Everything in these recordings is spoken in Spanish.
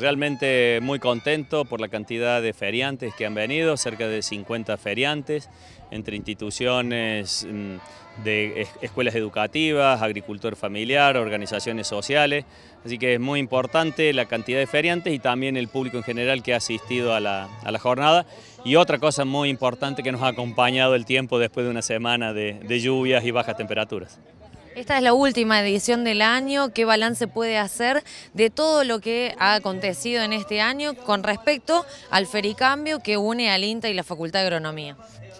Realmente muy contento por la cantidad de feriantes que han venido, cerca de 50 feriantes, entre instituciones mm, de escuelas educativas, agricultor familiar, organizaciones sociales. Así que es muy importante la cantidad de feriantes y también el público en general que ha asistido a la, jornada. Y otra cosa muy importante que nos ha acompañado el tiempo después de una semana de lluvias y bajas temperaturas. Esta es la última edición del año. ¿Qué balance puede hacer de todo lo que ha acontecido en este año con respecto al fericambio que une al INTA y la Facultad de Agronomía?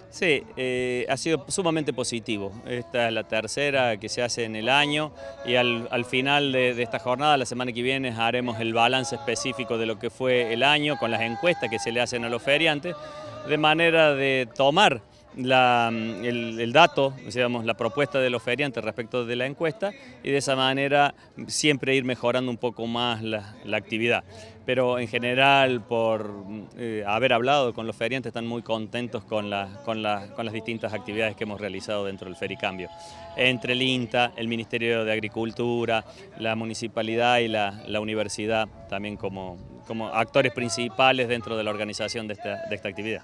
Sí, eh, ha sido sumamente positivo. Esta es la tercera que se hace en el año y al, final de, esta jornada, la semana que viene, haremos el balance específico de lo que fue el año con las encuestas que se le hacen a los feriantes, de manera de tomar Mm, el, dato, digamos, la propuesta de los feriantes respecto de la encuesta y de esa manera siempre ir mejorando un poco más la, actividad. Pero en general, por mm, eh, haber hablado con los feriantes, están muy contentos con, las distintas actividades que hemos realizado dentro del Fericambio. Entre el INTA, el Ministerio de Agricultura, la Municipalidad y la, Universidad, también como, actores principales dentro de la organización de esta actividad.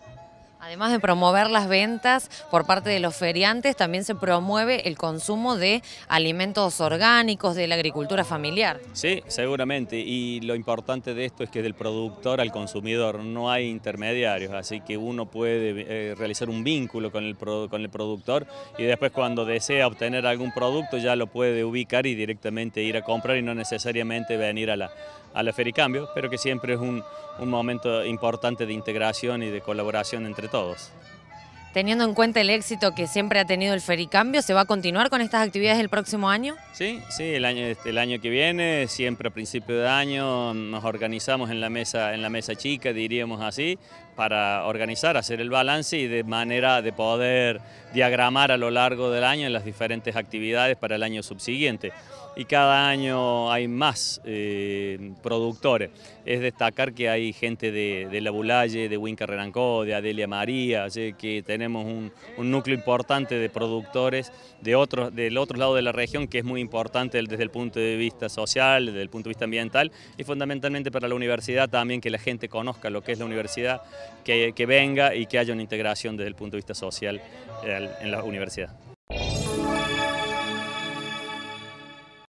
Además de promover las ventas por parte de los feriantes, también se promueve el consumo de alimentos orgánicos, de la agricultura familiar. Sí, seguramente. Y lo importante de esto es que del productor al consumidor no hay intermediarios, así que uno puede eh, realizar un vínculo con el, con el productor y después cuando desea obtener algún producto ya lo puede ubicar y directamente ir a comprar y no necesariamente venir a la, a Fericambio, pero que siempre es un momento importante de integración y de colaboración entre todos. Teniendo en cuenta el éxito que siempre ha tenido el Fericambio, ¿se va a continuar con estas actividades el próximo año? Sí, sí, el año, este, el año que viene, siempre a principio de año nos organizamos en la mesa, en la mesa chica, diríamos así, para organizar, hacer el balance y de manera de poder diagramar a lo largo del año en las diferentes actividades para el año subsiguiente. Y cada año hay más eh, productores. Es destacar que hay gente de, La Bulalle, de Winca Renancó, de Adelia María, así que tenemos un, núcleo importante de productores de otro, del otro lado de la región que es muy importante desde el punto de vista social, desde el punto de vista ambiental y fundamentalmente para la universidad también que la gente conozca lo que es la universidad que, venga y que haya una integración desde el punto de vista social eh, en la universidad.